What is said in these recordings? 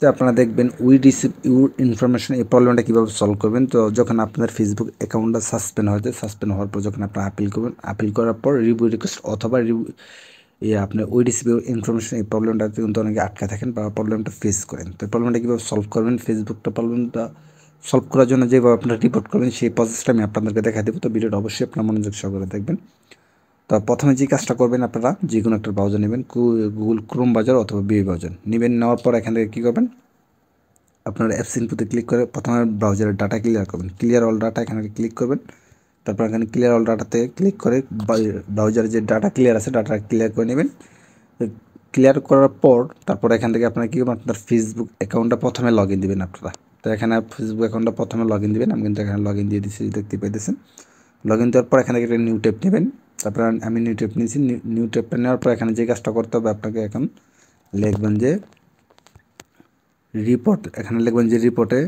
তো আপনারা দেখবেন উই রিসিভ ইউর ইনফরমেশন এই প্রবলেমটা কীভাবে সলভ করবেন তো যখন আপনার ফেসবুক অ্যাকাউন্টটা সাসপেন্ড হয়েছে সাসপেন্ড হওয়ার পর যখন আপনার আপিল করবেন আপিল করার পর রিভিউ রিকোয়েস্ট অথবা রিভিউ ইয়ে আপনার ওই রিসিভ ইনফরমেশন এই প্রবলেমটাতে কিন্তু অনেকে আটকে থাকেন বা প্রবলেমটা ফেস করেন তো প্রবলেমটা কীভাবে সলভ করবেন ফেসবুকটা প্রবলেমটা সলভ করার জন্য যেভাবে আপনারা রিপোর্ট করবেন সেই প্রসেসটা আমি আপনাদেরকে দেখা দেবো তো ভিডিওটা অবশ্যই আপনার মনোযোগ সহকারে দেখবেন তো প্রথমে যে কাজটা করবেন আপনারা যে কোনো একটা ব্রাউজার নেবেন গুগল ক্রোম ব্রাউজার অথবা বিএ ব্রাউজার নেবেন নেওয়ার পর এখান থেকে কী করবেন আপনার অ্যাপস ইনপুতে ক্লিক করে প্রথমে ব্রাউজারের ডাটা ক্লিয়ার করবেন ক্লিয়ার অল ডাটা এখানে ক্লিক করবেন তারপর এখানে ক্লিয়ার অল ডাটাতে ক্লিক করে ব্রাউজারে যে ডাটা ক্লিয়ার আছে ডাটা ক্লিয়ার করে নেবেন ক্লিয়ার করার পর তারপর এখান থেকে আপনার কী করবেন আপনার ফেসবুক অ্যাকাউন্টটা প্রথমে লগ ইন দেবেন আপনারা তো এখানে ফেসবুক অ্যাকাউন্টটা প্রথমে লগ ইন দেবেন আমি কিন্তু এখানে লগ ইন দিয়ে দিচ্ছি দেখতে পাইতেছেন লগ ইন দেওয়ার পর এখান থেকে একটা নিউ ট্যাব নেবেন তারপরে আমি নিউ টেপ নিয়েছি নিউ টেপটা নেওয়ার পর এখানে যে কাজটা করতে হবে আপনাকে এখন লিখবেন যে রিপোর্ট এখানে লিখবেন যে রিপোর্টে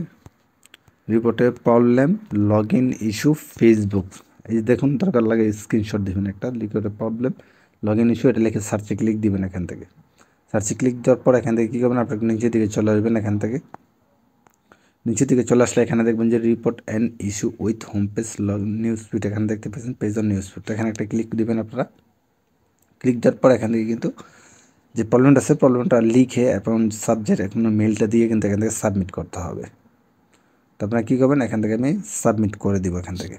রিপোর্টে problem log in issue Facebook এই যে দেখুন দরকার লাগে স্ক্রিনশট দেবেন একটা রিপোর্টে প্রবলেম লগ ইন ইস্যু এটা লিখে সার্চে ক্লিক দিবেন এখান থেকে সার্চে ক্লিক দেওয়ার পর এখান থেকে কী করবেন আপনার নিচের দিকে চলে আসবেন এখান থেকে নিচে থেকে চলে আসলে এখানে দেখবেন যে report and issue with home page log news feed এখানে দেখতে পাচ্ছেন পেজ অন নিউজ ফিড এখানে একটা ক্লিক দেবেন আপনারা ক্লিক দেওয়ার পর এখান থেকে কিন্তু যে প্রবলেমটা আছে প্রবলেমটা লিখে এবং সাবজেক্ট এখন মেলটা দিয়ে কিন্তু এখান থেকে সাবমিট করতে হবে তো আপনারা কী করবেন এখান থেকে আমি সাবমিট করে দিব এখান থেকে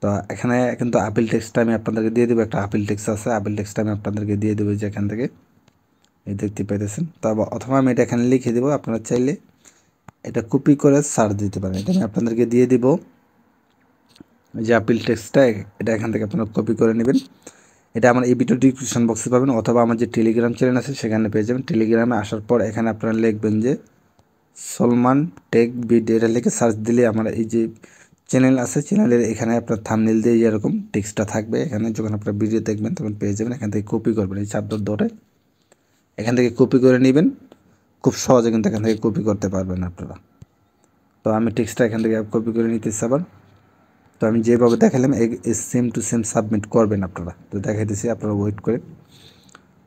তো এখানে কিন্তু আপিল টেক্সটা আমি আপনাদেরকে দিয়ে দেবো একটা আপিল টেক্স আছে আপিল টেক্সটা আমি আপনাদেরকে দিয়ে দেবো যে এখান থেকে এই দেখতে পাইতেছেন তারপর অথবা আমি এটা এখানে লিখে দেবো আপনারা চাইলে এটা কপি করে সার দিতে পারেন এটা আমি আপনাদেরকে দিয়ে দিব যে আপিল টেক্সটটা এটা এখান থেকে আপনারা কপি করে নেবেন এটা আমার এই ভিডিও ডিসক্রিপশন বক্সে পাবেন অথবা আমার যে টেলিগ্রাম চ্যানেল আছে সেখানে পেয়ে যাবেন টেলিগ্রামে আসার পর এখানে আপনারা লিখবেন যে সলমান টেক বিড এটা লিখে সার্চ দিলে আমার এই যে চ্যানেল আছে চ্যানেলের এখানে আপনার থামনেল দিয়ে যেরকম টেক্সটটা থাকবে এখানে যখন আপনারা ভিডিও দেখবেন তখন পেয়ে যাবেন এখান থেকে কপি করবেন এই চাপ ধরে এখান থেকে কপি করে নেবেন খুব সহজে কিন্তু এখান থেকে কপি করতে পারবেন আপনারা তো আমি টেক্সটটা এখান থেকে কপি করে নিতেছি আবার তো আমি যেভাবে দেখালাম সেম টু সেম সাবমিট করবেন আপনারা তো দেখাইতেছি আপনারা ওয়েট করে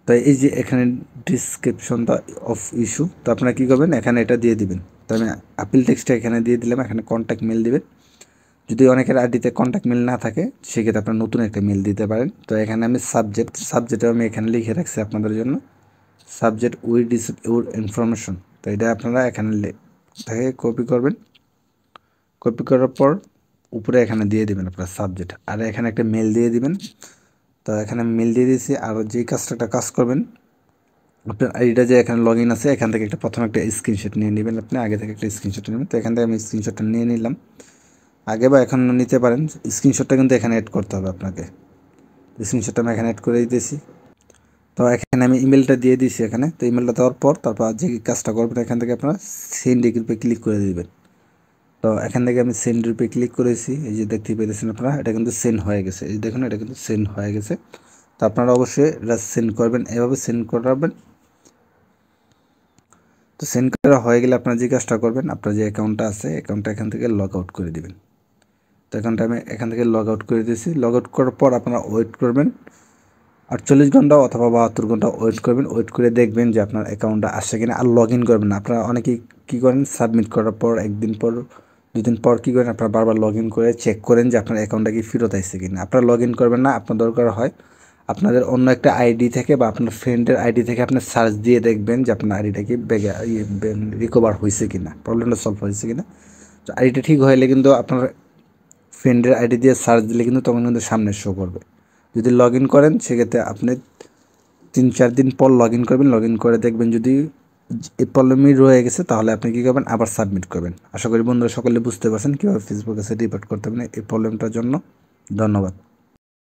তো এই যে এখানে ডিসক্রিপশনটা অফ ইস্যু তো আপনারা কী করবেন এখানে এটা দিয়ে দিবেন তো আমি আপিল টেক্সটটা এখানে দিয়ে দিলাম এখানে কন্ট্যাক্ট মেল দিবেন যদি অনেকের আইডিতে কন্ট্যাক্ট মেল না থাকে সেক্ষেত্রে আপনারা নতুন একটা মেল দিতে পারেন তো এখানে আমি সাবজেক্ট সাবজেক্টে আমি এখানে লিখে রাখছি আপনাদের জন্য subject we receive your information তো এটা আপনারা এখানে থেকে কপি করবেন কপি করার পর উপরে এখানে দিয়ে দিবেন আপনার সাবজেক্ট আর এখানে একটা মেল দিয়ে দিবেন তো এখানে মেল দিয়ে দিয়েছি আর যেই কাজটা একটা কাজ করবেন আপনার আইডিটা যে এখানে লগ ইন আছে এখান থেকে একটা প্রথমে একটা স্ক্রিনশট নিয়ে নেবেন আপনি আগে থেকে একটা স্ক্রিনশট নেবেন তো এখান থেকে আমি স্ক্রিনশটটা নিয়ে নিলাম আগে বা এখন নিতে পারেন স্ক্রিনশটটা কিন্তু এখানে অ্যাড করতে হবে আপনাকে স্ক্রিনশটটা আমি এখানে অ্যাড করে দিতেছি তো এখানে আমি ইমেলটা দিয়ে দিছি এখানে তো ইমেলটা দেওয়ার পর তারপর যে কাজটা করবেন এখান থেকে আপনারা সেন্ড গ্রুপে ক্লিক করে দেবেন তো এখান থেকে আমি সেন্ড গ্রুপে ক্লিক করেছি এই যে দেখতে পেয়েছেন আপনারা এটা কিন্তু সেন্ড হয়ে গেছে এই দেখুন এটা কিন্তু সেন্ড হয়ে গেছে তো আপনারা অবশ্যই এটা সেন্ড করবেন এভাবে সেন্ড করাবেন তো সেন্ড করা হয়ে গেলে আপনারা যে কাজটা করবেন আপনার যে অ্যাকাউন্টটা আছে অ্যাকাউন্টটা এখান থেকে লগ আউট করে দেবেন তো অ্যাকাউন্টটা আমি এখান থেকে লগ আউট করে দিয়েছি লগ আউট করার পর আপনারা ওয়েট করবেন আটচল্লিশ ঘন্টা অথবা বাহাত্তর ঘন্টা ওয়েট করবেন ওয়েট করে দেখবেন যে আপনার অ্যাকাউন্টটা আসছে কিনা আর লগ ইন করবেন আপনারা অনেকেই কী করেন সাবমিট করার পর একদিন পর দুদিন পর কী করেন আপনারা বারবার লগ ইন করে চেক করেন যে আপনার অ্যাকাউন্টটা কি ফেরত আসছে কিনা আপনারা লগ ইন করবেন না আপনার দরকার হয় আপনাদের অন্য একটা আইডি থেকে বা আপনার ফ্রেন্ডের আইডি থেকে আপনি সার্চ দিয়ে দেখবেন যে আপনার আইডিটা কি ব্যাগে রিকভার হয়েছে কি না প্রবলেমটা সলভ হয়েছে কি না তো আইডিটা ঠিক হলে কিন্তু আপনার ফ্রেন্ডের আইডি দিয়ে সার্চ দিলে কিন্তু তখন কিন্তু সামনে শো করবে যদি লগ ইন করেন সেক্ষেত্রে আপনি তিন চার দিন পর লগ ইন করবেন লগ ইন করে দেখবেন যদি এই প্রবলেমই রয়ে গেছে তাহলে আপনি কী করবেন আবার সাবমিট করবেন আশা করি বন্ধুরা সকলে বুঝতে পারছেন কীভাবে ফেসবুকে সেটি রিপোর্ট করতে পারেন এই প্রবলেমটার জন্য ধন্যবাদ